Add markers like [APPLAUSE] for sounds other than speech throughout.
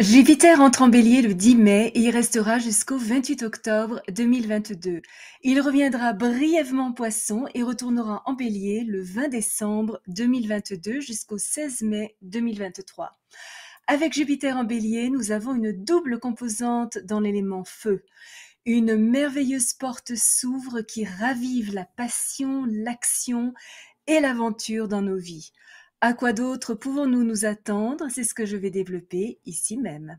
Jupiter entre en bélier le 10 mai et y restera jusqu'au 28 octobre 2022. Il reviendra brièvement en poisson et retournera en bélier le 20 décembre 2022 jusqu'au 16 mai 2023. Avec Jupiter en bélier, nous avons une double composante dans l'élément feu. Une merveilleuse porte s'ouvre qui ravive la passion, l'action et l'aventure dans nos vies. À quoi d'autre pouvons-nous nous attendre C'est ce que je vais développer ici même.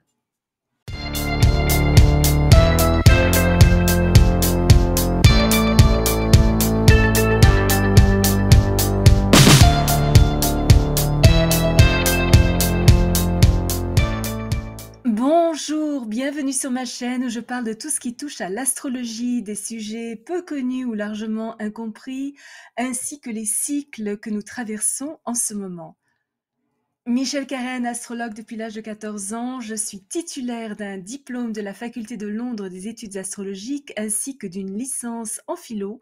bienvenue sur ma chaîne où je parle de tout ce qui touche à l'astrologie, des sujets peu connus ou largement incompris, ainsi que les cycles que nous traversons en ce moment. Michel Carène, astrologue depuis l'âge de 14 ans, je suis titulaire d'un diplôme de la Faculté de Londres des études astrologiques ainsi que d'une licence en philo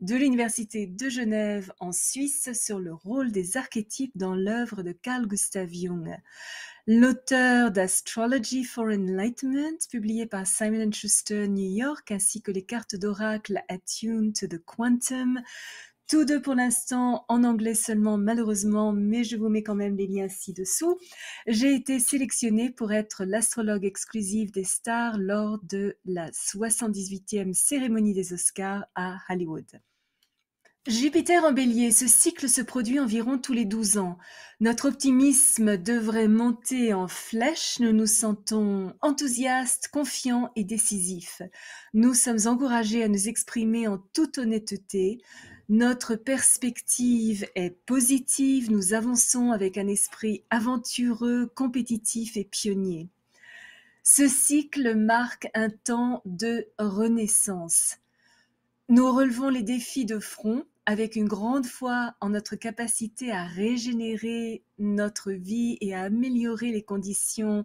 de l'Université de Genève en Suisse sur le rôle des archétypes dans l'œuvre de Carl Gustav Jung. L'auteur d'Astrology for Enlightenment, publié par Simon Schuster New York, ainsi que les cartes d'oracle Attuned to the Quantum, tous deux pour l'instant en anglais seulement malheureusement, mais je vous mets quand même les liens ci-dessous. J'ai été sélectionnée pour être l'astrologue exclusive des stars lors de la 78e cérémonie des Oscars à Hollywood. Jupiter en bélier, ce cycle se produit environ tous les 12 ans. Notre optimisme devrait monter en flèche, nous nous sentons enthousiastes, confiants et décisifs. Nous sommes encouragés à nous exprimer en toute honnêteté. Notre perspective est positive, nous avançons avec un esprit aventureux, compétitif et pionnier. Ce cycle marque un temps de renaissance. Nous relevons les défis de front avec une grande foi en notre capacité à régénérer notre vie et à améliorer les conditions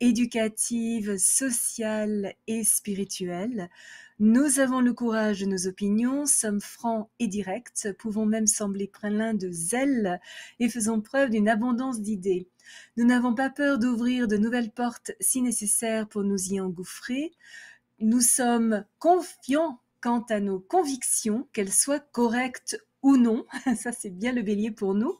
éducative, sociale et spirituelle. Nous avons le courage de nos opinions, sommes francs et directs, pouvons même sembler pleins de zèle et faisons preuve d'une abondance d'idées. Nous n'avons pas peur d'ouvrir de nouvelles portes si nécessaire pour nous y engouffrer. Nous sommes confiants quant à nos convictions, qu'elles soient correctes ou non, [LAUGHS] ça c'est bien le bélier pour nous.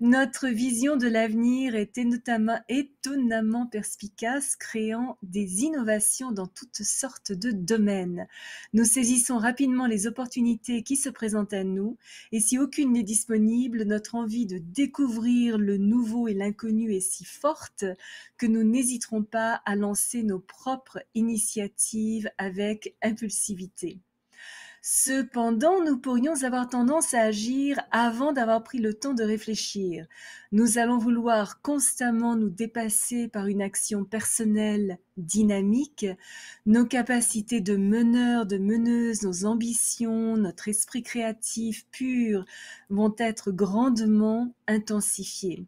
Notre vision de l'avenir était notamment étonnamment perspicace, créant des innovations dans toutes sortes de domaines. Nous saisissons rapidement les opportunités qui se présentent à nous, et si aucune n'est disponible, notre envie de découvrir le nouveau et l'inconnu est si forte que nous n'hésiterons pas à lancer nos propres initiatives avec impulsivité. Cependant, nous pourrions avoir tendance à agir avant d'avoir pris le temps de réfléchir. Nous allons vouloir constamment nous dépasser par une action personnelle dynamique. Nos capacités de meneur, de meneuse, nos ambitions, notre esprit créatif pur vont être grandement intensifiés.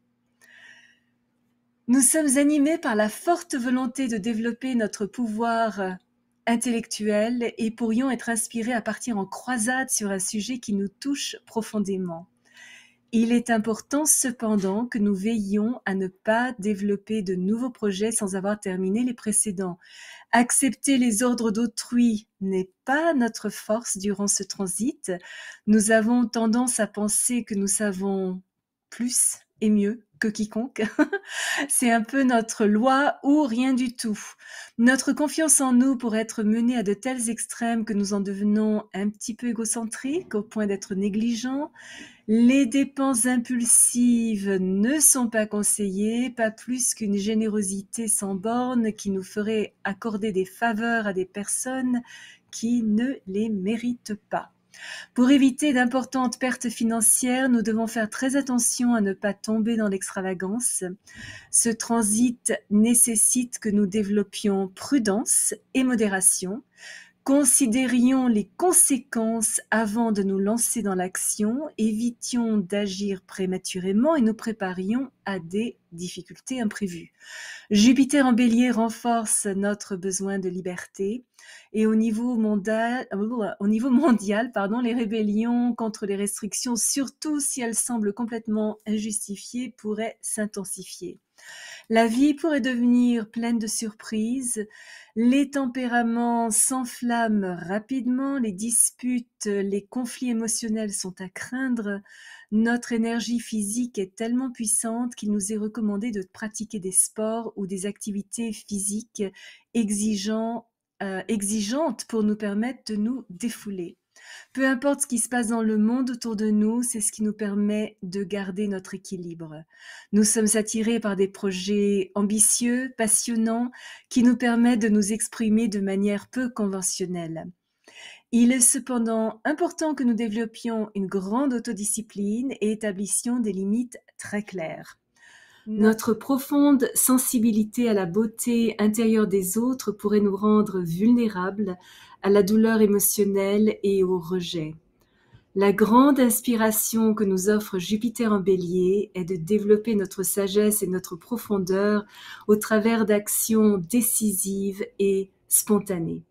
Nous sommes animés par la forte volonté de développer notre pouvoir intellectuels et pourrions être inspirés à partir en croisade sur un sujet qui nous touche profondément. Il est important cependant que nous veillions à ne pas développer de nouveaux projets sans avoir terminé les précédents. Accepter les ordres d'autrui n'est pas notre force durant ce transit. Nous avons tendance à penser que nous savons plus et mieux que quiconque. [LAUGHS] c'est un peu notre loi ou rien du tout. Notre confiance en nous pour être menée à de tels extrêmes que nous en devenons un petit peu égocentriques au point d'être négligents. Les dépenses impulsives ne sont pas conseillées, pas plus qu'une générosité sans borne qui nous ferait accorder des faveurs à des personnes qui ne les méritent pas. Pour éviter d'importantes pertes financières, nous devons faire très attention à ne pas tomber dans l'extravagance. Ce transit nécessite que nous développions prudence et modération, Considérions les conséquences avant de nous lancer dans l'action, évitions d'agir prématurément et nous préparions à des difficultés imprévues. Jupiter en bélier renforce notre besoin de liberté et au niveau mondial, euh, au niveau mondial pardon, les rébellions contre les restrictions, surtout si elles semblent complètement injustifiées, pourraient s'intensifier. La vie pourrait devenir pleine de surprises, les tempéraments s'enflamment rapidement, les disputes, les conflits émotionnels sont à craindre, notre énergie physique est tellement puissante qu'il nous est recommandé de pratiquer des sports ou des activités physiques euh, exigeantes pour nous permettre de nous défouler. Peu importe ce qui se passe dans le monde autour de nous, c'est ce qui nous permet de garder notre équilibre. Nous sommes attirés par des projets ambitieux, passionnants, qui nous permettent de nous exprimer de manière peu conventionnelle. Il est cependant important que nous développions une grande autodiscipline et établissions des limites très claires. Notre profonde sensibilité à la beauté intérieure des autres pourrait nous rendre vulnérables à la douleur émotionnelle et au rejet. La grande inspiration que nous offre Jupiter en bélier est de développer notre sagesse et notre profondeur au travers d'actions décisives et spontanées.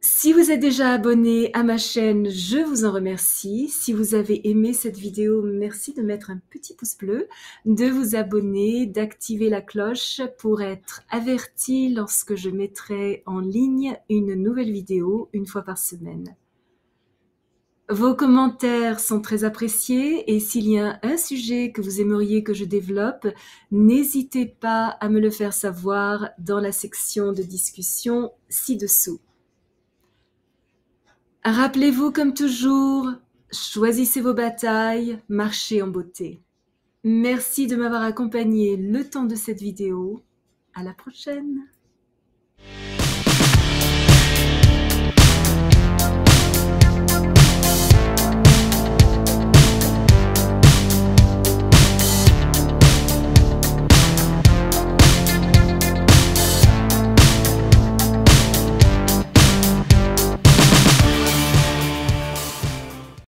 Si vous êtes déjà abonné à ma chaîne, je vous en remercie. Si vous avez aimé cette vidéo, merci de mettre un petit pouce bleu, de vous abonner, d'activer la cloche pour être averti lorsque je mettrai en ligne une nouvelle vidéo une fois par semaine. Vos commentaires sont très appréciés et s'il y a un sujet que vous aimeriez que je développe, n'hésitez pas à me le faire savoir dans la section de discussion ci-dessous. Rappelez-vous comme toujours, choisissez vos batailles, marchez en beauté. Merci de m'avoir accompagné le temps de cette vidéo. À la prochaine